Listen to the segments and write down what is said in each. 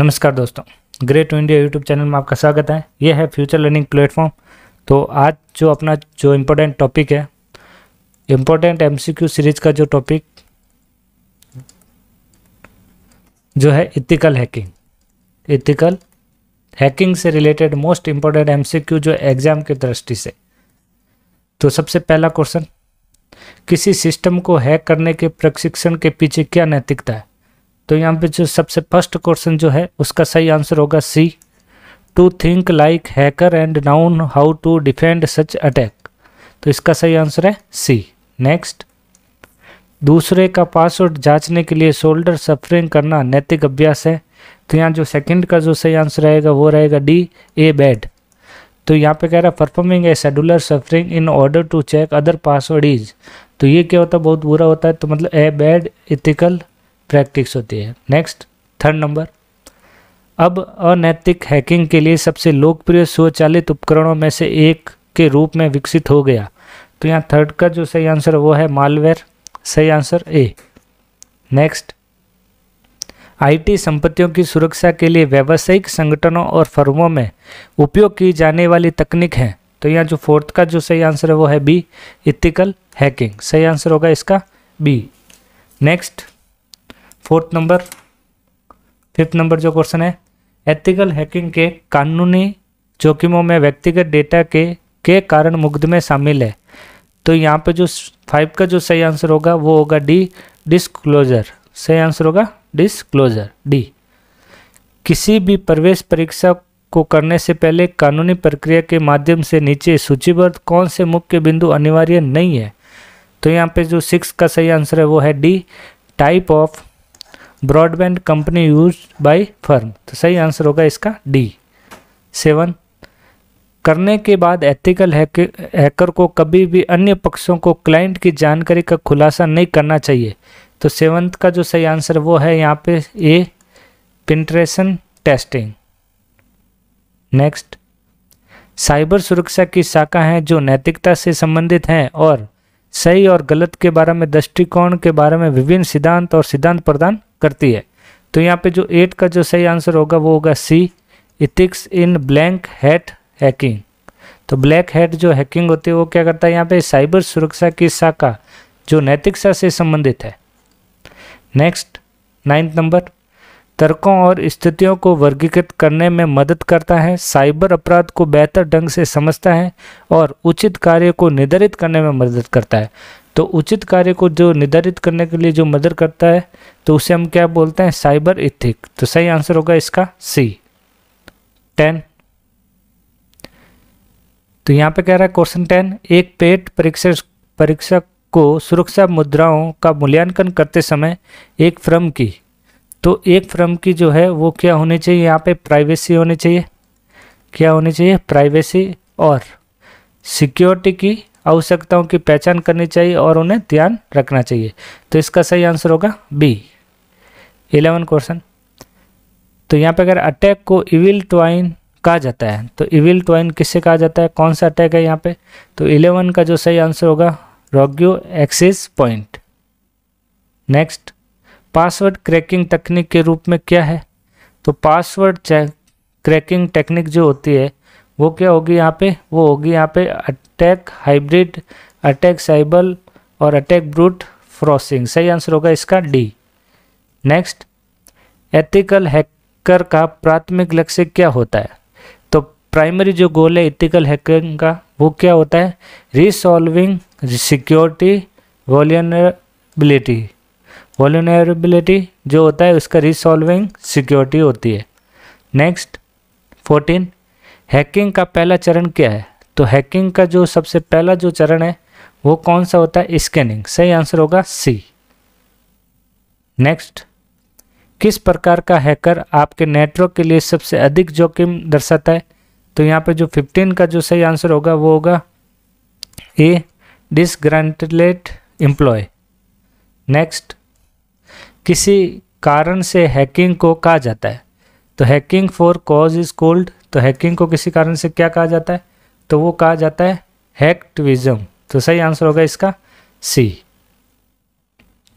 नमस्कार दोस्तों great to India YouTube channel में आपका स्वागत है यह है फ्यूचर लर्निंग प्लेटफॉर्म तो आज जो अपना जो इम्पोर्टेंट टॉपिक है इम्पोर्टेंट एमसीक्यू सीरीज का जो टॉपिक जो है इथिकल हैकिंग इथिकल हैकिंग से रिलेटेड मोस्ट इम्पोर्टेंट एमसीक्यू जो एग्ज़ाम की दृष्टि से तो सबसे पहला क्वेश्चन किसी सिस्टम को हैक करने के प्रशिक्षण के पीछे क्या नैतिकता है तो यहाँ पे जो सबसे फर्स्ट क्वेश्चन जो है उसका सही आंसर होगा C to think like hacker and known how to defend such attack तो इसका सही आंसर है सी नेक्स्ट दूसरे का पासवर्ड जांचने के लिए शोल्डर सफरिंग करना नैतिक अभ्यास है तो यहाँ जो सेकंड का जो सही आंसर रहेगा वो रहेगा डी ए बैड तो यहाँ पे कह रहा है performing a shoulder surfing in order to check other password is तो ये क्या होता है बहुत बुरा होता है तो मतलब ए बैड इथिकल प्रैक्टिस होती है नेक्स्ट थर्ड नंबर अब अनैतिक हैकिंग के लिए सबसे लोकप्रिय स्वचालित उपकरणों में से एक के रूप में विकसित हो गया तो यहाँ थर्ड का जो सही आंसर वो है मालवेयर सही आंसर ए नेक्स्ट आईटी संपत्तियों की सुरक्षा के लिए व्यावसायिक संगठनों और फर्मों में उपयोग की जाने वाली तकनीक है तो यहाँ जो फोर्थ का जो सही आंसर है वो है बी इथिकल हैकिंग सही आंसर होगा इसका B next fourth number fifth number जो क्वेश्चन है एथिकल हैकिंग के कानूनी जोखिमों में व्यक्तिगत डेटा के के कारण मुकदमे शामिल है तो यहाँ पे जो फाइव का जो सही आंसर होगा वो होगा डी डिस्क्लोजर सही आंसर होगा डिस्क्लोजर डी किसी भी प्रवेश परीक्षा को करने से पहले कानूनी प्रक्रिया के माध्यम से नीचे सूचीबद्ध कौन से मुख्य बिंदु अनिवार्य नहीं है तो यहाँ पे जो सिक्स का सही आंसर है वो है D type of broadband company use by firm तो सही आंसर होगा इसका डी सेवन करने के बाद एथिकल हैकर को कभी भी अन्य पक्षों को क्लाइंट की जानकारी का खुलासा नहीं करना चाहिए तो सेवन्थ का जो सही आंसर वो है यहाँ पे a penetration testing next cyber सुरक्षा की शाखा हैं जो नैतिकता से संबंधित हैं और सही और गलत के बारे में दृष्टिकोण के बारे में विभिन्न सिद्धांत और सिद्धांत प्रदान करती है तो यहाँ पे जो एट का जो सही आंसर होगा वो होगा C ethics in blank hat hacking तो ब्लैक हैट जो हैकिंग होती है वो क्या करता है यहाँ पे साइबर सुरक्षा की शाखा जो नैतिकता से संबंधित है नेक्स्ट नाइन्थ नंबर तर्कों और स्थितियों को वर्गीकृत करने में मदद करता है साइबर अपराध को बेहतर ढंग से समझता है और उचित कार्य को निर्धारित करने में मदद करता है तो उचित कार्य को जो निर्धारित करने के लिए जो मदद करता है तो उसे हम क्या बोलते हैं साइबर इथिक तो सही आंसर होगा इसका सी टेन तो यहाँ पे कह रहा है क्वेश्चन टेन एक पेट परीक्षा परीक्षक को सुरक्षा मुद्राओं का मूल्यांकन करते समय एक फ्रम की तो एक फर्म की जो है वो क्या होनी चाहिए यहाँ पे प्राइवेसी होनी चाहिए क्या होनी चाहिए प्राइवेसी और सिक्योरिटी की आवश्यकताओं की पहचान करनी चाहिए और उन्हें ध्यान रखना चाहिए तो इसका सही आंसर होगा बी इलेवन क्वेश्चन तो यहाँ पे अगर अटैक को इविल ट्वाइन कहा जाता है तो इविल ट्वाइन किससे कहा जाता है कौन सा अटैक है यहाँ पे तो इलेवन का जो सही आंसर होगा rogue access point next password cracking तकनीक के रूप में क्या है तो पासवर्ड क्रैकिंग टेक्निक जो होती है वो क्या होगी यहाँ पे वो होगी यहाँ पे अटैक हाइब्रिड अटैक साइबल और अटैक ब्रूट फ्रॉसिंग सही आंसर होगा इसका डी नेक्स्ट एथिकल हैकर का प्राथमिक लक्ष्य क्या होता है तो प्राइमरी जो गोल है एथिकल हैकिंग का वो क्या होता है रिसॉल्विंग सिक्योरिटी वॉलियबिलिटी वॉलनरेबिलिटी जो होता है उसका रिसॉल्विंग सिक्योरिटी होती है नेक्स्ट फोर्टीन हैकिंग का पहला चरण क्या है तो हैकिंग का जो सबसे पहला जो चरण है वो कौन सा होता है स्कैनिंग सही आंसर होगा सी नेक्स्ट किस प्रकार का हैकर आपके नेटवर्क के लिए सबसे अधिक जोखिम दर्शाता है तो यहाँ पे जो 15 का जो सही आंसर होगा वो होगा ए डिसग्रांटलेट एम्प्लॉय नेक्स्ट किसी कारण से हैकिंग को कहा जाता है तो hacking for cause is called तो हैकिंग को किसी कारण से क्या कहा जाता है तो वो कहा जाता है हैक्टिविज्म तो सही आंसर होगा इसका सी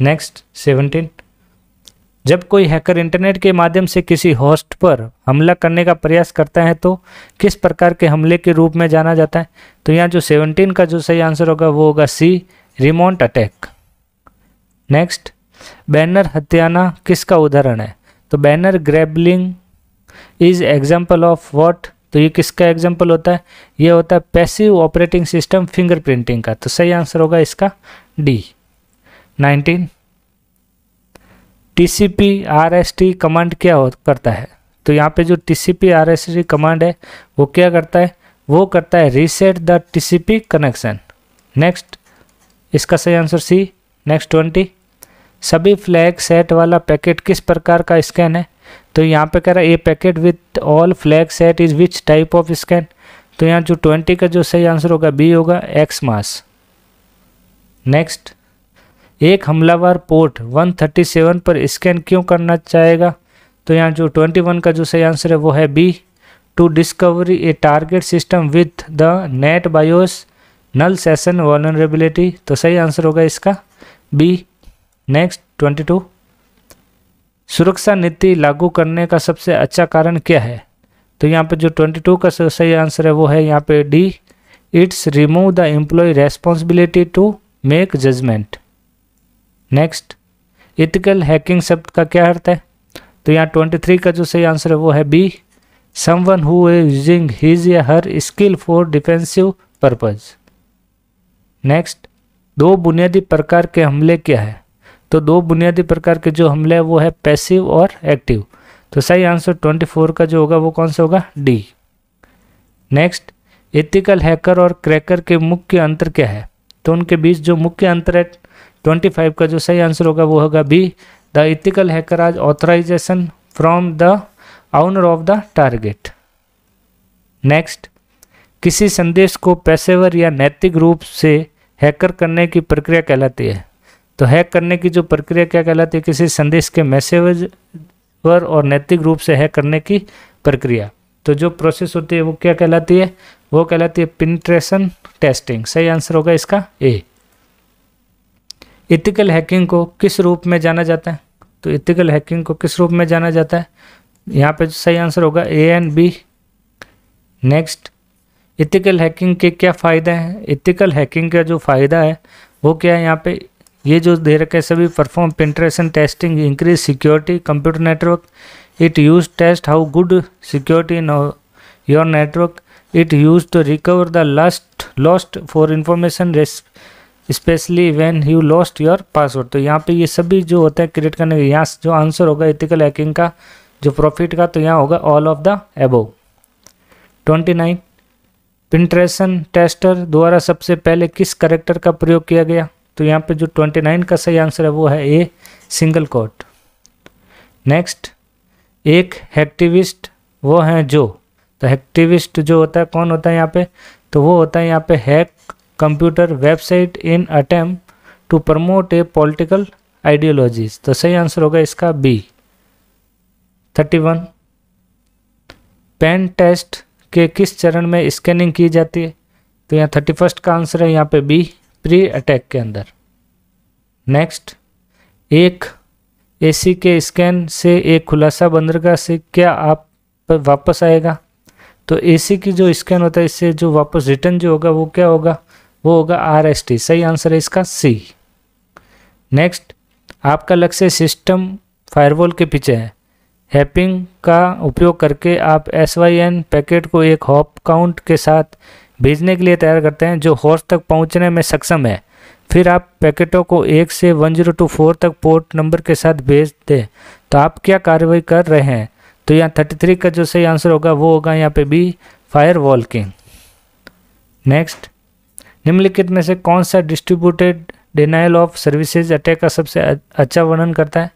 नेक्स्ट सेवनटीन जब कोई हैकर इंटरनेट के माध्यम से किसी होस्ट पर हमला करने का प्रयास करता है तो किस प्रकार के हमले के रूप में जाना जाता है तो यहाँ जो सेवनटीन का जो सही आंसर होगा वो होगा C remote attack next banner हत्याना किसका उदाहरण है तो banner grabbing is example of what तो ये किसका एग्जाम्पल होता है ये होता है passive operating system fingerprinting का तो सही आंसर होगा इसका D nineteen T C P R S T command क्या हो करता है तो यहाँ पे जो T C P R S T command है वो क्या करता है वो करता है reset the T C P connection next इसका सही आंसर सी नेक्स्ट ट्वेंटी सभी फ्लैग सेट वाला पैकेट किस प्रकार का स्कैन है तो यहाँ पे कह रहा है a packet with all flag set is which type of scan तो यहाँ जो ट्वेंटी का जो सही आंसर होगा बी होगा एक्स मास नेक्स्ट एक हमलावर पोर्ट 137 पर स्कैन क्यों करना चाहेगा तो यहाँ जो 21 का जो सही आंसर है वो है B to discovery a target system with the NetBIOS null session vulnerability तो सही आंसर होगा इसका बी नेक्स्ट ट्वेंटी टू सुरक्षा नीति लागू करने का सबसे अच्छा कारण क्या है तो यहाँ पे जो ट्वेंटी टू का सही आंसर है वो है यहाँ पे D it's remove the employ responsibility to make judgement next ethical hacking शब्द का क्या अर्थ है तो यहाँ ट्वेंटी थ्री का जो सही आंसर है वो है B someone who using his या her skill for defensive purpose next दो बुनियादी प्रकार के हमले क्या है तो दो बुनियादी प्रकार के जो हमले हैं वो है पैसिव और एक्टिव तो सही आंसर 24 का जो होगा वो कौन सा होगा डी नेक्स्ट एथिकल हैकर और क्रैकर के मुख्य अंतर क्या है तो उनके बीच जो मुख्य अंतर है फाइव का जो सही आंसर होगा वो होगा बी द इथिकल हैकर आज authorization from the owner of the target next किसी संदेश को पेशेवर या नैतिक रूप से हैकर करने की प्रक्रिया कहलाती है तो हैक करने की जो प्रक्रिया क्या कहलाती है किसी संदेश के मैसेज पर और नैतिक रूप से हैक करने की प्रक्रिया तो जो प्रोसेस होती है वो क्या कहलाती है वो कहलाती है पिनट्रेशन टेस्टिंग सही आंसर होगा इसका ए इथिकल हैकिंग को किस रूप में जाना जाता है तो इथिकल हैकिंग को किस रूप में जाना जाता है यहाँ पे सही आंसर होगा A and B next ethical hacking के क्या फ़ायदे हैं इथिकल हैकिंग का जो फ़ायदा है वो क्या है यहाँ पे ये जो दे रखे सभी perform penetration testing increase security computer network it use test how good security in your network it use to recover the last lost for information specially when you lost your password तो यहाँ पे ये सभी जो होता है create करने के यहाँ जो आंसर होगा इथिकल हैकिंग का जो प्रॉफिट का तो यहाँ होगा all of the above twenty nine penetration tester द्वारा सबसे पहले किस करेक्टर का प्रयोग किया गया तो यहाँ पे जो ट्वेंटी नाइन का सही आंसर है वो है ए सिंगल कोट नेक्स्ट एक हैक्टिविस्ट वो है जो तो हेक्टिविस्ट जो होता है कौन होता है यहाँ पे तो वो होता है यहाँ पे hack computer website in attempt to promote a political ideologies तो सही आंसर होगा इसका B thirty one pen test के किस चरण में स्कैनिंग की जाती है तो यहाँ थर्टी फर्स्ट का आंसर है यहाँ पे बी प्री अटैक के अंदर नेक्स्ट एक एसी के स्कैन से एक खुलासा बंदरगाह से क्या आप पर वापस आएगा तो एसी की जो स्कैन होता है इससे जो वापस रिटर्न जो होगा वो क्या होगा वो होगा आर एस टी सही आंसर है इसका सी नेक्स्ट आपका लक्ष्य सिस्टम फायरवॉल के पीछे है हैपिंग का उपयोग करके आप एस वाई एन पैकेट को एक हॉप काउंट के साथ भेजने के लिए तैयार करते हैं जो हॉर्स तक पहुंचने में सक्षम है फिर आप पैकेटों को एक से वन जीरो टू फोर तक पोर्ट नंबर के साथ भेज दें तो आप क्या कार्रवाई कर रहे हैं तो यहाँ थर्टी थ्री का जो सही आंसर होगा वो होगा यहाँ पे बी फायर वॉल्किंग नेक्स्ट निम्नलिखित में से कौन सा distributed denial of services attack का सबसे अच्छा वर्णन करता है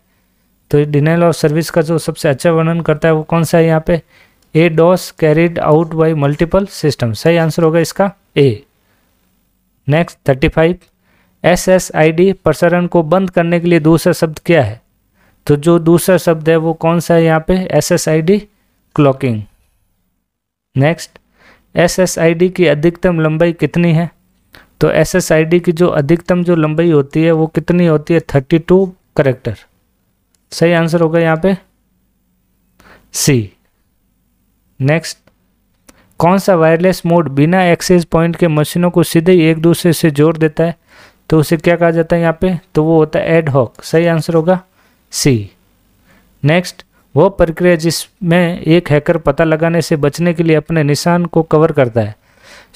तो डिनाइल ऑफ सर्विस का जो सबसे अच्छा वर्णन करता है वो कौन सा है यहाँ पे A DoS carried out by multiple system सही आंसर होगा इसका A next thirty five S S I D प्रसारण को बंद करने के लिए दूसरा शब्द क्या है तो जो दूसरा शब्द है वो कौन सा है यहाँ पे S S I D cloaking next S S I D की अधिकतम लंबाई कितनी है तो एस एस आई डी की जो अधिकतम जो लंबाई होती है वो कितनी होती है थर्टी टू करेक्टर सही आंसर होगा यहाँ पे सी नेक्स्ट कौन सा वायरलेस मोड बिना एक्सेस पॉइंट के मशीनों को सीधे ही एक दूसरे से जोड़ देता है तो उसे क्या कहा जाता है यहाँ पे तो वो होता है एड हॉक सही आंसर होगा सी नेक्स्ट वो प्रक्रिया जिसमें एक हैकर पता लगाने से बचने के लिए अपने निशान को कवर करता है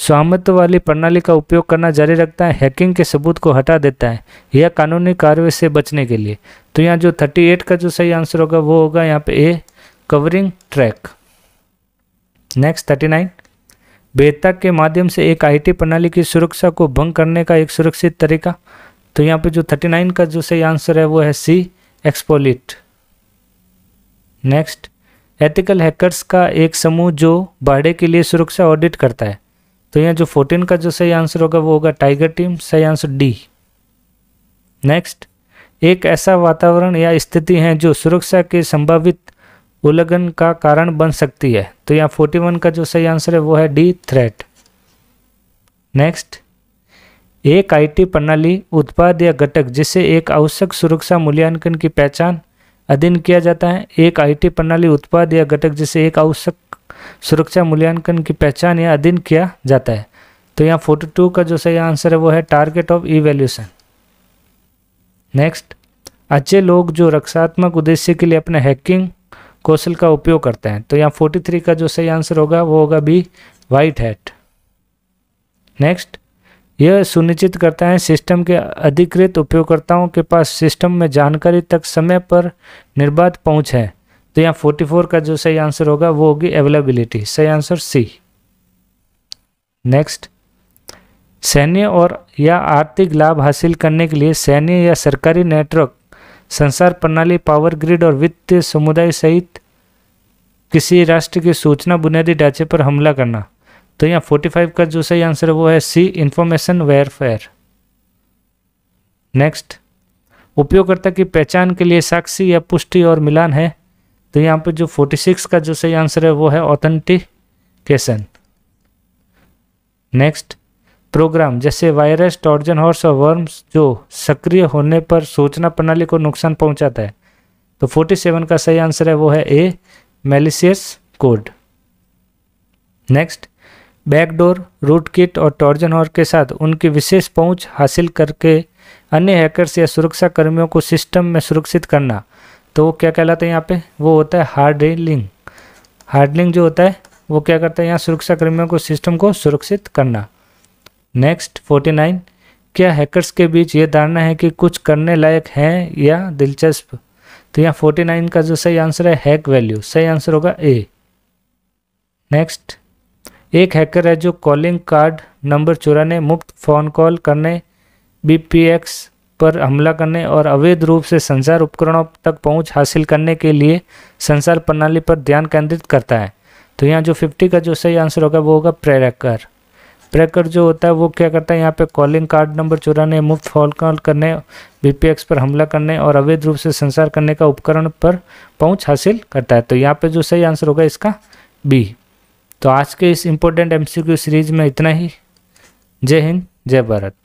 स्वामित्व वाली प्रणाली का उपयोग करना जारी रखता है हैकिंग के सबूत को हटा देता है यह कानूनी कार्रवाई से बचने के लिए तो यहाँ जो 38 का जो सही आंसर होगा वो होगा यहाँ पे A covering track next thirty nine बेहतर के माध्यम से एक आईटी प्रणाली की सुरक्षा को भंग करने का एक सुरक्षित तरीका तो यहाँ पे जो थर्टी नाइन का जो सही आंसर है वो है C exploit next ethical hackers का एक समूह जो बाड़े के लिए सुरक्षा ऑडिट करता है तो यहाँ जो फोर्टीन का जो सही आंसर होगा वो होगा टाइगर टीम सही आंसर डी नेक्स्ट एक ऐसा वातावरण या स्थिति है जो सुरक्षा के संभावित उल्लंघन का कारण बन सकती है तो यहाँ 41 का जो सही आंसर है वो है डी थ्रेट नेक्स्ट एक आईटी प्रणाली उत्पाद या घटक जिसे एक आवश्यक सुरक्षा मूल्यांकन की पहचान अधीन किया जाता है एक आईटी प्रणाली उत्पाद या घटक जिसे एक आवश्यक सुरक्षा मूल्यांकन की पहचान या अधीन किया जाता है तो यहाँ टू का जो सही आंसर है वो है टारगेट ऑफ इवेल्यूशन नेक्स्ट अच्छे लोग जो रक्षात्मक उद्देश्य के लिए अपने हैकिंग कौशल का उपयोग करते हैं तो यहाँ फोर्टी थ्री का जो सही आंसर होगा वो होगा बी वाइट हैट नेक्स्ट यह सुनिश्चित करता है सिस्टम के अधिकृत उपयोगकर्ताओं के पास सिस्टम में जानकारी तक समय पर निर्बाध पहुँच है तो यहाँ फोर्टी फोर का जो सही आंसर होगा वो होगी अवेलेबिलिटी सही आंसर सी नेक्स्ट सैन्य और या आर्थिक लाभ हासिल करने के लिए सैन्य या सरकारी नेटवर्क संसार प्रणाली पावर ग्रिड और वित्त समुदाय सहित किसी राष्ट्र की सूचना बुनियादी ढांचे पर हमला करना तो यहाँ 45 का जो सही आंसर है वो है सी इंफॉर्मेशन वेयरफेयर नेक्स्ट उपयोगकर्ता की पहचान के लिए साक्षी या पुष्टि और मिलान है तो यहाँ पर जो 46 का जो सही आंसर है वो है ऑथेंटिकेशन नेक्स्ट प्रोग्राम जैसे वायरस टॉर्जन हॉर्स और वर्म्स जो सक्रिय होने पर सूचना प्रणाली को नुकसान पहुंचाता है तो 47 का सही आंसर है वो है A malicious code next backdoor rootkit और टॉर्जन हॉर के साथ उनकी विशेष पहुंच हासिल करके अन्य हैकर्स या सुरक्षा कर्मियों को सिस्टम में सुरक्षित करना तो वो क्या कहलाता है यहाँ पे वो होता है हार्डलिंग हार्डलिंग जो होता है वो क्या करता है यहाँ सुरक्षा कर्मियों को सिस्टम को सुरक्षित करना नेक्स्ट फोर्टी नाइन क्या हैकर्स के बीच ये धारणा है कि कुछ करने लायक हैं या दिलचस्प तो यहाँ फोर्टी नाइन का जो सही आंसर है हैक वैल्यू सही आंसर होगा ए नेक्स्ट एक हैकर है जो कॉलिंग कार्ड नंबर चुराने मुफ्त फ़ोन कॉल करने बीपीएक्स पर हमला करने और अवैध रूप से संचार उपकरणों तक पहुंच हासिल करने के लिए संचार प्रणाली पर ध्यान केंद्रित करता है तो यहाँ जो फिफ्टी का जो सही आंसर होगा वो होगा प्रेरकर ब्रेकर जो होता है वो क्या करता है यहाँ पे कॉलिंग कार्ड नंबर चुराने मुफ्त फॉल कॉल करने बीपीएक्स पर हमला करने और अवैध रूप से संसार करने का उपकरण पर पहुँच हासिल करता है तो यहाँ पर जो सही आंसर होगा इसका बी तो आज के इस इम्पोर्टेंट एम सीरीज में इतना ही जय हिंद जय भारत